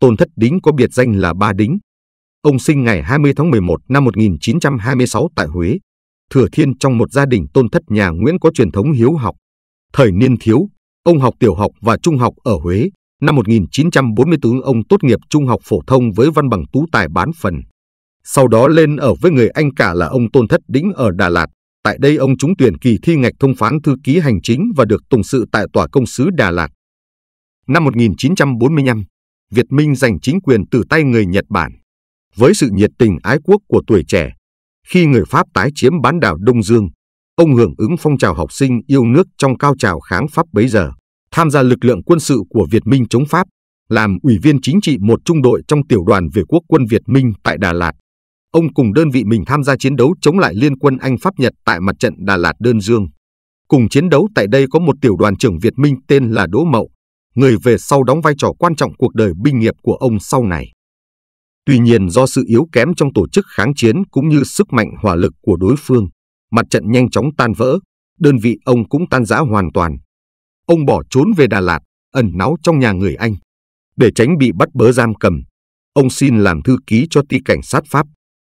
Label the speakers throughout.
Speaker 1: Tôn Thất Đính có biệt danh là Ba Đính. Ông sinh ngày 20 tháng 11 năm 1926 tại Huế. Thừa thiên trong một gia đình tôn thất nhà Nguyễn có truyền thống hiếu học. Thời niên thiếu, ông học tiểu học và trung học ở Huế. Năm 1944 ông tốt nghiệp trung học phổ thông với văn bằng tú tài bán phần. Sau đó lên ở với người anh cả là ông Tôn Thất Đĩnh ở Đà Lạt. Tại đây ông trúng tuyển kỳ thi ngạch thông phán thư ký hành chính và được tùng sự tại Tòa Công sứ Đà Lạt. Năm 1945, Việt Minh giành chính quyền từ tay người Nhật Bản. Với sự nhiệt tình ái quốc của tuổi trẻ, khi người Pháp tái chiếm bán đảo Đông Dương, ông hưởng ứng phong trào học sinh yêu nước trong cao trào kháng Pháp bấy giờ, tham gia lực lượng quân sự của Việt Minh chống Pháp, làm ủy viên chính trị một trung đội trong tiểu đoàn về quốc quân Việt Minh tại Đà Lạt. Ông cùng đơn vị mình tham gia chiến đấu chống lại liên quân Anh Pháp Nhật tại mặt trận Đà Lạt Đơn Dương. Cùng chiến đấu tại đây có một tiểu đoàn trưởng Việt Minh tên là Đỗ Mậu, người về sau đóng vai trò quan trọng cuộc đời binh nghiệp của ông sau này. Tuy nhiên do sự yếu kém trong tổ chức kháng chiến cũng như sức mạnh hỏa lực của đối phương, mặt trận nhanh chóng tan vỡ, đơn vị ông cũng tan rã hoàn toàn. Ông bỏ trốn về Đà Lạt, ẩn náu trong nhà người Anh. Để tránh bị bắt bớ giam cầm, ông xin làm thư ký cho ti cảnh sát Pháp.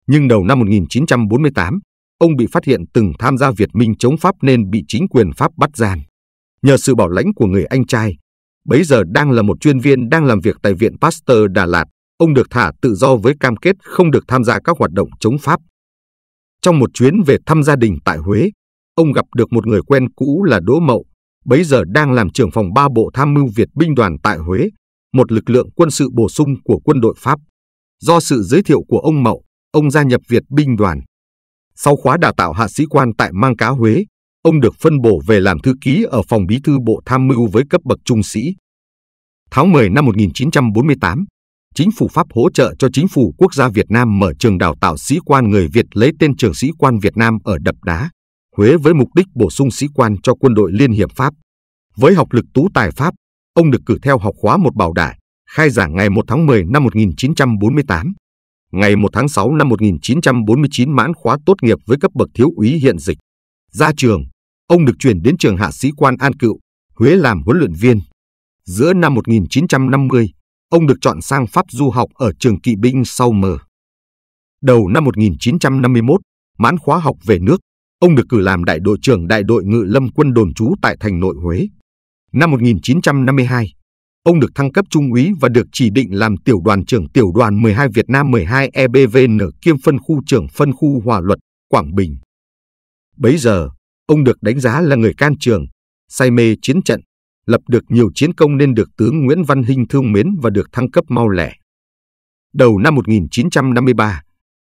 Speaker 1: Nhưng đầu năm 1948, ông bị phát hiện từng tham gia Việt Minh chống Pháp nên bị chính quyền Pháp bắt giam. Nhờ sự bảo lãnh của người anh trai, bấy giờ đang là một chuyên viên đang làm việc tại Viện Pasteur Đà Lạt, ông được thả tự do với cam kết không được tham gia các hoạt động chống Pháp. Trong một chuyến về thăm gia đình tại Huế, ông gặp được một người quen cũ là Đỗ Mậu, bấy giờ đang làm trưởng phòng ba bộ tham mưu Việt binh đoàn tại Huế, một lực lượng quân sự bổ sung của quân đội Pháp. Do sự giới thiệu của ông Mậu, ông gia nhập Việt binh đoàn. Sau khóa đào tạo hạ sĩ quan tại Mang Cá Huế, ông được phân bổ về làm thư ký ở phòng bí thư Bộ Tham mưu với cấp bậc trung sĩ. Tháng 10 năm 1948, chính phủ Pháp hỗ trợ cho chính phủ quốc gia Việt Nam mở trường đào tạo sĩ quan người Việt lấy tên trường sĩ quan Việt Nam ở Đập Đá, Huế với mục đích bổ sung sĩ quan cho quân đội Liên hiệp Pháp. Với học lực tú tài Pháp, ông được cử theo học khóa một bảo đại, khai giảng ngày 1 tháng 10 năm 1948. Ngày 1 tháng 6 năm 1949 mãn khóa tốt nghiệp với cấp bậc thiếu úy hiện dịch. Ra trường, Ông được chuyển đến trường hạ sĩ quan An Cựu, Huế làm huấn luyện viên. Giữa năm 1950, ông được chọn sang Pháp du học ở trường kỵ binh sau mờ. Đầu năm 1951, mãn khóa học về nước, ông được cử làm đại đội trưởng đại đội ngự lâm quân đồn trú tại thành nội Huế. Năm 1952, ông được thăng cấp trung úy và được chỉ định làm tiểu đoàn trưởng tiểu đoàn 12 Việt Nam 12 EBVN kiêm phân khu trưởng phân khu Hòa Luật, Quảng Bình. Bấy giờ, Ông được đánh giá là người can trường, say mê chiến trận, lập được nhiều chiến công nên được tướng Nguyễn Văn Hinh thương mến và được thăng cấp mau lẻ. Đầu năm 1953,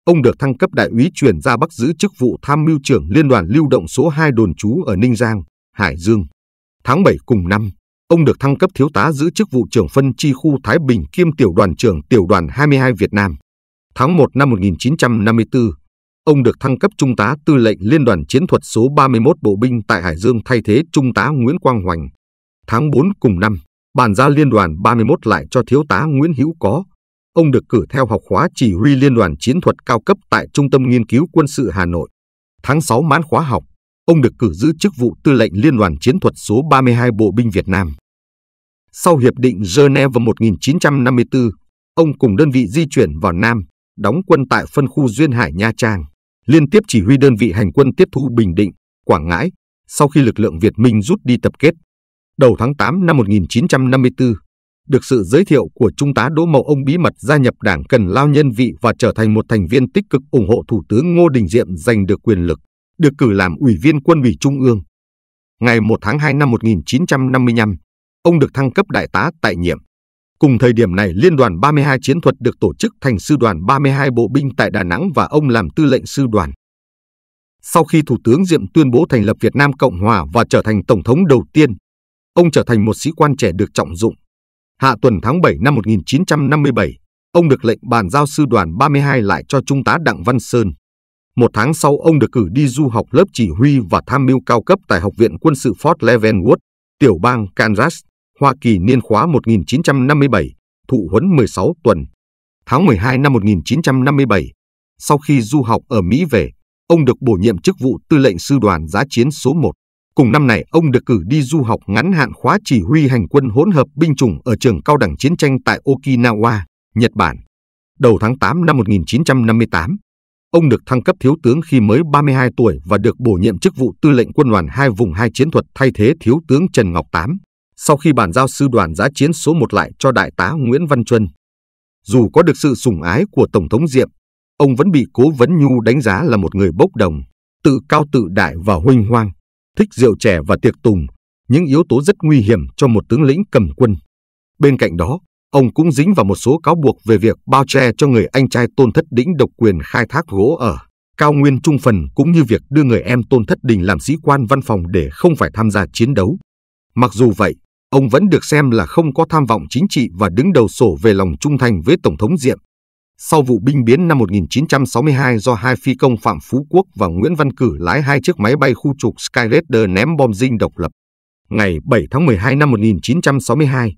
Speaker 1: ông được thăng cấp đại úy chuyển ra Bắc giữ chức vụ tham mưu trưởng Liên đoàn Lưu động số 2 đồn trú ở Ninh Giang, Hải Dương. Tháng 7 cùng năm, ông được thăng cấp thiếu tá giữ chức vụ trưởng phân chi khu Thái Bình kiêm tiểu đoàn trưởng tiểu đoàn 22 Việt Nam. Tháng 1 năm 1954, ông được thăng cấp trung tá tư lệnh Liên đoàn Chiến thuật số 31 Bộ binh tại Hải Dương thay thế trung tá Nguyễn Quang Hoành. Tháng 4 cùng năm, bàn giao Liên đoàn 31 lại cho thiếu tá Nguyễn Hữu Có. Ông được cử theo học khóa chỉ huy Liên đoàn Chiến thuật cao cấp tại Trung tâm Nghiên cứu Quân sự Hà Nội. Tháng 6 mãn khóa học, ông được cử giữ chức vụ tư lệnh Liên đoàn Chiến thuật số 32 Bộ binh Việt Nam. Sau Hiệp định Geneva 1954, ông cùng đơn vị di chuyển vào Nam, đóng quân tại phân khu Duyên Hải Nha Trang liên tiếp chỉ huy đơn vị hành quân tiếp thu Bình Định, Quảng Ngãi sau khi lực lượng Việt Minh rút đi tập kết. Đầu tháng 8 năm 1954, được sự giới thiệu của Trung tá Đỗ Mậu ông bí mật gia nhập đảng Cần Lao Nhân Vị và trở thành một thành viên tích cực ủng hộ Thủ tướng Ngô Đình Diệm giành được quyền lực, được cử làm Ủy viên Quân ủy Trung ương. Ngày 1 tháng 2 năm 1955, ông được thăng cấp đại tá tại nhiệm. Cùng thời điểm này, Liên đoàn 32 Chiến thuật được tổ chức thành Sư đoàn 32 Bộ binh tại Đà Nẵng và ông làm tư lệnh sư đoàn. Sau khi Thủ tướng Diệm tuyên bố thành lập Việt Nam Cộng Hòa và trở thành Tổng thống đầu tiên, ông trở thành một sĩ quan trẻ được trọng dụng. Hạ tuần tháng 7 năm 1957, ông được lệnh bàn giao Sư đoàn 32 lại cho Trung tá Đặng Văn Sơn. Một tháng sau, ông được cử đi du học lớp chỉ huy và tham mưu cao cấp tại Học viện Quân sự Fort Leavenworth, tiểu bang Kansas. Hoa Kỳ niên khóa 1957, thụ huấn 16 tuần. Tháng 12 năm 1957, sau khi du học ở Mỹ về, ông được bổ nhiệm chức vụ tư lệnh sư đoàn giã chiến số 1. Cùng năm này, ông được cử đi du học ngắn hạn khóa chỉ huy hành quân hỗn hợp binh chủng ở trường cao đẳng chiến tranh tại Okinawa, Nhật Bản. Đầu tháng 8 năm 1958, ông được thăng cấp thiếu tướng khi mới 32 tuổi và được bổ nhiệm chức vụ tư lệnh quân đoàn hai vùng hai chiến thuật thay thế thiếu tướng Trần Ngọc Tám sau khi bàn giao sư đoàn giã chiến số 1 lại cho đại tá Nguyễn Văn Chuân. Dù có được sự sủng ái của Tổng thống Diệm, ông vẫn bị Cố Vấn Nhu đánh giá là một người bốc đồng, tự cao tự đại và huênh hoang, thích rượu chè và tiệc tùng, những yếu tố rất nguy hiểm cho một tướng lĩnh cầm quân. Bên cạnh đó, ông cũng dính vào một số cáo buộc về việc bao che cho người anh trai Tôn Thất Đĩnh độc quyền khai thác gỗ ở cao nguyên trung phần cũng như việc đưa người em Tôn Thất Đình làm sĩ quan văn phòng để không phải tham gia chiến đấu. Mặc dù vậy, Ông vẫn được xem là không có tham vọng chính trị và đứng đầu sổ về lòng trung thành với Tổng thống Diệm. Sau vụ binh biến năm 1962 do hai phi công Phạm Phú Quốc và Nguyễn Văn Cử lái hai chiếc máy bay khu trục Sky Raider ném bom dinh độc lập, ngày 7 tháng 12 năm 1962,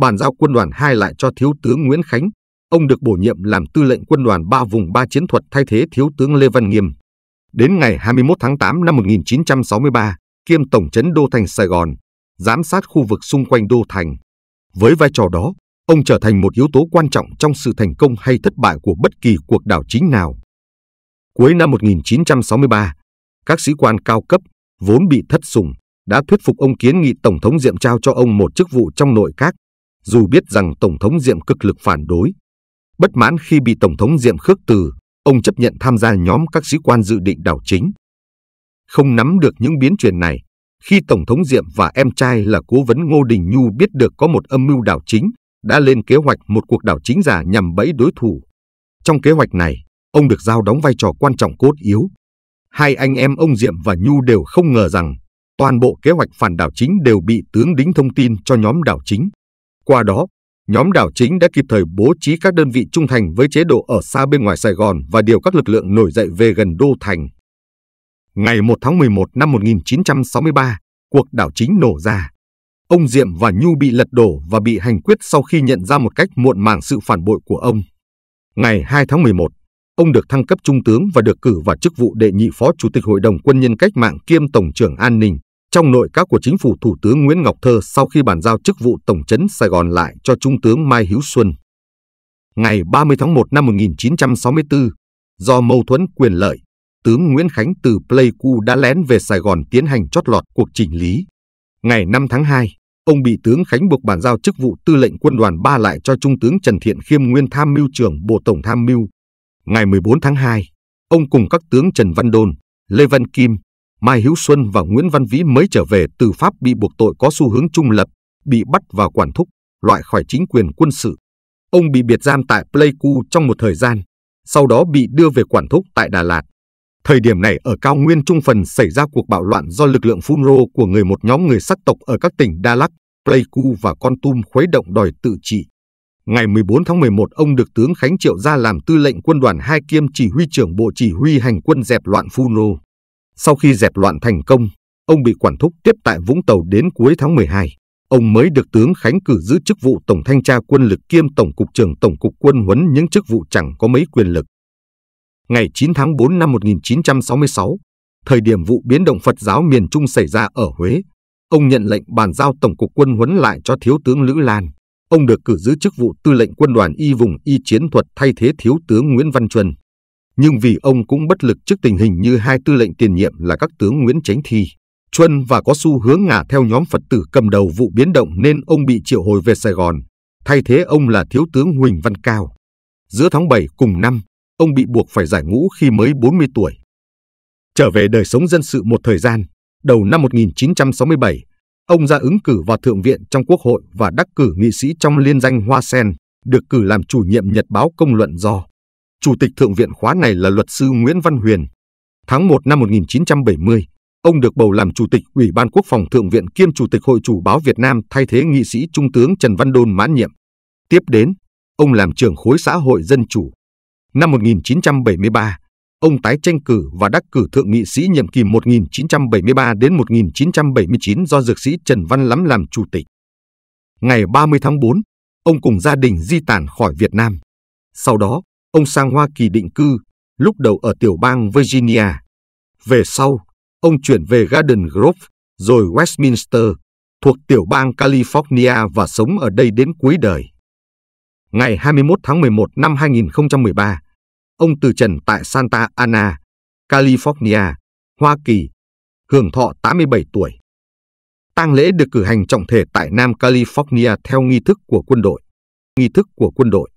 Speaker 1: bàn giao quân đoàn 2 lại cho Thiếu tướng Nguyễn Khánh. Ông được bổ nhiệm làm tư lệnh quân đoàn 3 vùng 3 chiến thuật thay thế Thiếu tướng Lê Văn Nghiêm. Đến ngày 21 tháng 8 năm 1963, kiêm Tổng chấn Đô Thành Sài Gòn, giám sát khu vực xung quanh đô thành. Với vai trò đó, ông trở thành một yếu tố quan trọng trong sự thành công hay thất bại của bất kỳ cuộc đảo chính nào. Cuối năm 1963, các sĩ quan cao cấp vốn bị thất sủng đã thuyết phục ông kiến nghị tổng thống Diệm trao cho ông một chức vụ trong nội các, dù biết rằng tổng thống Diệm cực lực phản đối. Bất mãn khi bị tổng thống Diệm khước từ, ông chấp nhận tham gia nhóm các sĩ quan dự định đảo chính. Không nắm được những biến chuyển này, khi Tổng thống Diệm và em trai là cố vấn Ngô Đình Nhu biết được có một âm mưu đảo chính, đã lên kế hoạch một cuộc đảo chính giả nhằm bẫy đối thủ. Trong kế hoạch này, ông được giao đóng vai trò quan trọng cốt yếu. Hai anh em ông Diệm và Nhu đều không ngờ rằng toàn bộ kế hoạch phản đảo chính đều bị tướng đính thông tin cho nhóm đảo chính. Qua đó, nhóm đảo chính đã kịp thời bố trí các đơn vị trung thành với chế độ ở xa bên ngoài Sài Gòn và điều các lực lượng nổi dậy về gần đô thành. Ngày 1 tháng 11 năm 1963, cuộc đảo chính nổ ra. Ông Diệm và Nhu bị lật đổ và bị hành quyết sau khi nhận ra một cách muộn màng sự phản bội của ông. Ngày 2 tháng 11, ông được thăng cấp trung tướng và được cử vào chức vụ đệ nhị phó chủ tịch Hội đồng quân nhân cách mạng kiêm Tổng trưởng An ninh trong nội các của chính phủ Thủ tướng Nguyễn Ngọc Thơ sau khi bàn giao chức vụ Tổng trấn Sài Gòn lại cho Trung tướng Mai hữu Xuân. Ngày 30 tháng 1 năm 1964, do mâu thuẫn quyền lợi, tướng Nguyễn Khánh từ Pleiku đã lén về Sài Gòn tiến hành chót lọt cuộc chỉnh lý. Ngày 5 tháng 2, ông bị tướng Khánh buộc bàn giao chức vụ tư lệnh quân đoàn 3 lại cho Trung tướng Trần Thiện Khiêm nguyên tham mưu trưởng Bộ Tổng tham mưu. Ngày 14 tháng 2, ông cùng các tướng Trần Văn Đôn, Lê Văn Kim, Mai Hữu Xuân và Nguyễn Văn Vĩ mới trở về từ Pháp bị buộc tội có xu hướng trung lập, bị bắt và quản thúc, loại khỏi chính quyền quân sự. Ông bị biệt giam tại Pleiku trong một thời gian, sau đó bị đưa về quản thúc tại Đà Lạt. Thời điểm này ở cao nguyên trung phần xảy ra cuộc bạo loạn do lực lượng phun rô của người một nhóm người sắc tộc ở các tỉnh Đa Lắc, Pleiku và Con Tum khuấy động đòi tự trị. Ngày 14 tháng 11, ông được tướng Khánh Triệu ra làm tư lệnh quân đoàn 2 kiêm chỉ huy trưởng bộ chỉ huy hành quân dẹp loạn phun rô. Sau khi dẹp loạn thành công, ông bị quản thúc tiếp tại Vũng Tàu đến cuối tháng 12. Ông mới được tướng Khánh cử giữ chức vụ Tổng Thanh tra Quân lực kiêm Tổng cục trưởng Tổng cục Quân huấn những chức vụ chẳng có mấy quyền lực ngày 9 tháng 4 năm 1966, thời điểm vụ biến động Phật giáo miền Trung xảy ra ở Huế, ông nhận lệnh bàn giao Tổng cục quân huấn lại cho Thiếu tướng Lữ Lan. Ông được cử giữ chức vụ tư lệnh quân đoàn y vùng y chiến thuật thay thế Thiếu tướng Nguyễn Văn Chuẩn. Nhưng vì ông cũng bất lực trước tình hình như hai tư lệnh tiền nhiệm là các tướng Nguyễn Chánh Thi, Chuân và có xu hướng ngả theo nhóm Phật tử cầm đầu vụ biến động nên ông bị triệu hồi về Sài Gòn, thay thế ông là Thiếu tướng Huỳnh Văn Cao. Giữa tháng 7 cùng năm, ông bị buộc phải giải ngũ khi mới 40 tuổi. Trở về đời sống dân sự một thời gian, đầu năm 1967, ông ra ứng cử vào Thượng viện trong Quốc hội và đắc cử nghị sĩ trong liên danh Hoa Sen, được cử làm chủ nhiệm Nhật báo công luận do. Chủ tịch Thượng viện khóa này là luật sư Nguyễn Văn Huyền. Tháng 1 năm 1970, ông được bầu làm Chủ tịch Ủy ban Quốc phòng Thượng viện kiêm Chủ tịch Hội chủ báo Việt Nam thay thế nghị sĩ Trung tướng Trần Văn Đôn mãn nhiệm. Tiếp đến, ông làm trưởng khối xã hội dân chủ. Năm 1973, ông tái tranh cử và đắc cử thượng nghị sĩ nhiệm kỳ 1973 đến 1979 do dược sĩ Trần Văn Lắm làm chủ tịch. Ngày 30 tháng 4, ông cùng gia đình di tản khỏi Việt Nam. Sau đó, ông sang Hoa Kỳ định cư, lúc đầu ở tiểu bang Virginia. Về sau, ông chuyển về Garden Grove, rồi Westminster, thuộc tiểu bang California và sống ở đây đến cuối đời. Ngày 21 tháng 11 năm 2013, ông từ trần tại Santa Ana, California, Hoa Kỳ, hưởng thọ 87 tuổi. Tang lễ được cử hành trọng thể tại Nam California theo nghi thức của quân đội. Nghi thức của quân đội